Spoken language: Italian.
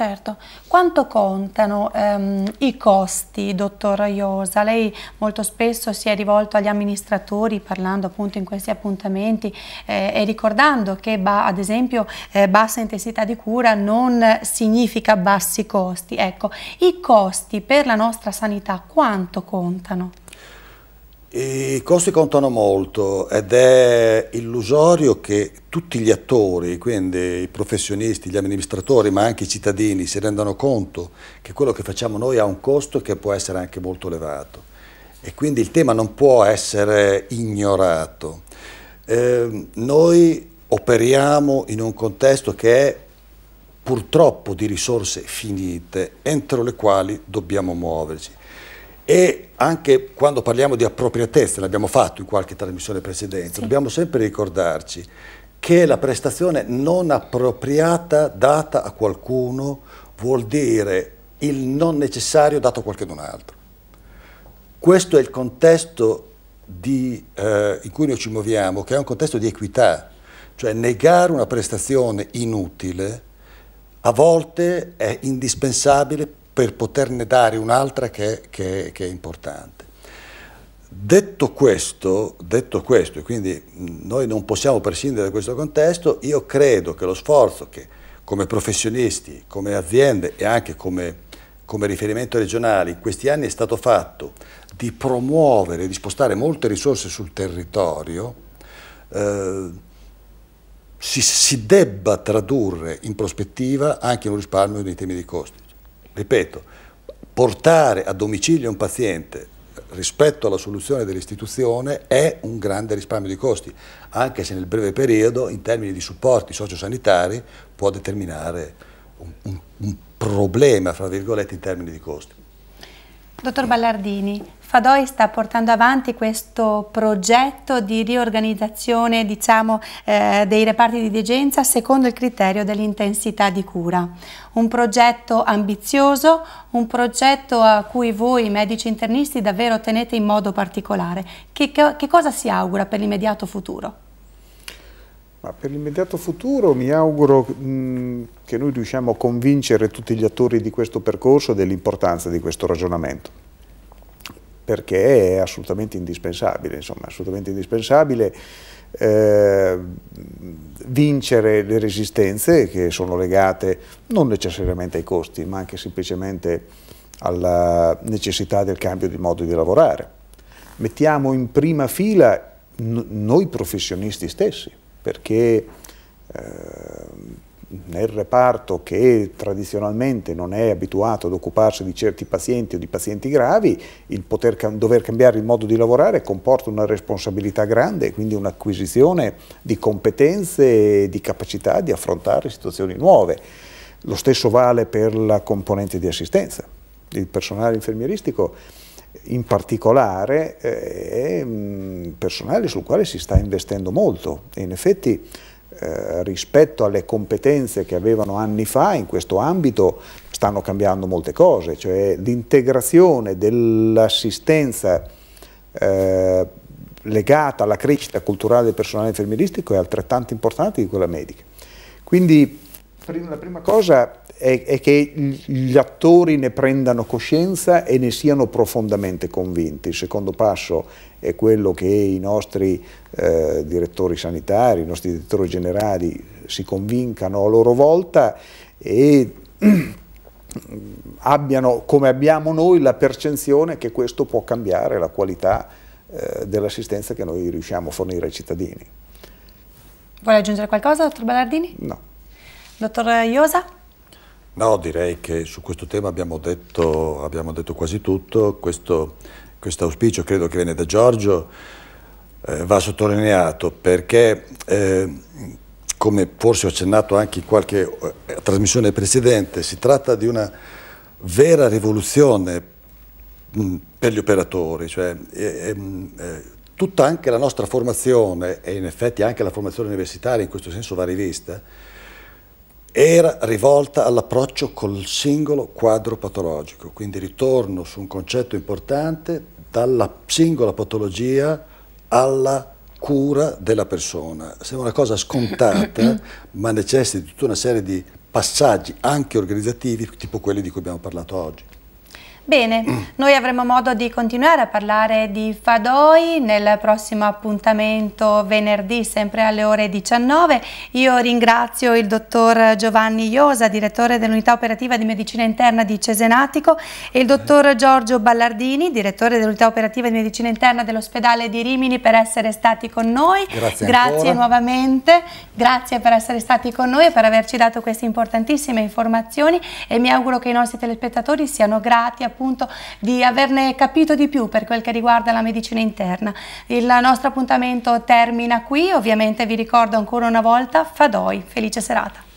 Certo, quanto contano ehm, i costi, dottor Iosa? Lei molto spesso si è rivolto agli amministratori parlando appunto in questi appuntamenti eh, e ricordando che ad esempio eh, bassa intensità di cura non significa bassi costi. Ecco, i costi per la nostra sanità quanto contano? I costi contano molto ed è illusorio che tutti gli attori, quindi i professionisti, gli amministratori, ma anche i cittadini, si rendano conto che quello che facciamo noi ha un costo che può essere anche molto elevato e quindi il tema non può essere ignorato. Eh, noi operiamo in un contesto che è purtroppo di risorse finite entro le quali dobbiamo muoverci. E anche quando parliamo di appropriatezza, l'abbiamo fatto in qualche trasmissione precedente, sì. dobbiamo sempre ricordarci che la prestazione non appropriata data a qualcuno vuol dire il non necessario dato a qualcun altro. Questo è il contesto di, eh, in cui noi ci muoviamo, che è un contesto di equità, cioè negare una prestazione inutile a volte è indispensabile per poterne dare un'altra che, che, che, è importante. Detto questo, detto questo, e quindi noi non possiamo prescindere da questo contesto, io credo che lo sforzo che come professionisti, come aziende e anche come, come riferimento regionale in questi anni è stato fatto di promuovere, di spostare molte risorse sul territorio, eh, si, si debba tradurre in prospettiva anche un risparmio nei temi di costi ripeto, portare a domicilio un paziente rispetto alla soluzione dell'istituzione è un grande risparmio di costi, anche se nel breve periodo in termini di supporti sociosanitari può determinare un, un, un problema, fra virgolette, in termini di costi. Dottor Ballardini, Fadoi sta portando avanti questo progetto di riorganizzazione diciamo, eh, dei reparti di degenza secondo il criterio dell'intensità di cura. Un progetto ambizioso, un progetto a cui voi medici internisti davvero tenete in modo particolare. Che, che, che cosa si augura per l'immediato futuro? Ma per l'immediato futuro mi auguro mh, che noi riusciamo a convincere tutti gli attori di questo percorso dell'importanza di questo ragionamento, perché è assolutamente indispensabile, insomma, assolutamente indispensabile eh, vincere le resistenze che sono legate non necessariamente ai costi, ma anche semplicemente alla necessità del cambio di modo di lavorare. Mettiamo in prima fila noi professionisti stessi, perché eh, nel reparto che tradizionalmente non è abituato ad occuparsi di certi pazienti o di pazienti gravi, il poter cam dover cambiare il modo di lavorare comporta una responsabilità grande, quindi un'acquisizione di competenze e di capacità di affrontare situazioni nuove. Lo stesso vale per la componente di assistenza. Il personale infermieristico in particolare eh, è personale sul quale si sta investendo molto in effetti eh, rispetto alle competenze che avevano anni fa in questo ambito stanno cambiando molte cose, cioè l'integrazione dell'assistenza eh, legata alla crescita culturale del personale infermieristico è altrettanto importante di quella medica. Quindi la prima cosa è, è che gli attori ne prendano coscienza e ne siano profondamente convinti. Il secondo passo è quello che i nostri eh, direttori sanitari, i nostri direttori generali si convincano a loro volta e abbiano, come abbiamo noi, la percezione che questo può cambiare la qualità eh, dell'assistenza che noi riusciamo a fornire ai cittadini. Vuole aggiungere qualcosa, dottor Ballardini? No. Dottor Iosa? No, direi che su questo tema abbiamo detto, abbiamo detto quasi tutto. Questo, questo auspicio credo che viene da Giorgio, eh, va sottolineato perché, eh, come forse ho accennato anche in qualche eh, trasmissione precedente, si tratta di una vera rivoluzione mm, per gli operatori. Cioè, mm, eh, tutta anche la nostra formazione e in effetti anche la formazione universitaria in questo senso va rivista era rivolta all'approccio col singolo quadro patologico, quindi ritorno su un concetto importante dalla singola patologia alla cura della persona. Sembra una cosa scontata, ma necessita di tutta una serie di passaggi anche organizzativi, tipo quelli di cui abbiamo parlato oggi. Bene, noi avremo modo di continuare a parlare di Fadoi nel prossimo appuntamento venerdì sempre alle ore 19. Io ringrazio il dottor Giovanni Iosa, direttore dell'unità operativa di medicina interna di Cesenatico e il dottor Giorgio Ballardini, direttore dell'unità operativa di medicina interna dell'ospedale di Rimini per essere stati con noi. Grazie, grazie nuovamente, grazie per essere stati con noi e per averci dato queste importantissime informazioni e mi auguro che i nostri telespettatori siano grati a appunto di averne capito di più per quel che riguarda la medicina interna. Il nostro appuntamento termina qui, ovviamente vi ricordo ancora una volta Fadoi, felice serata.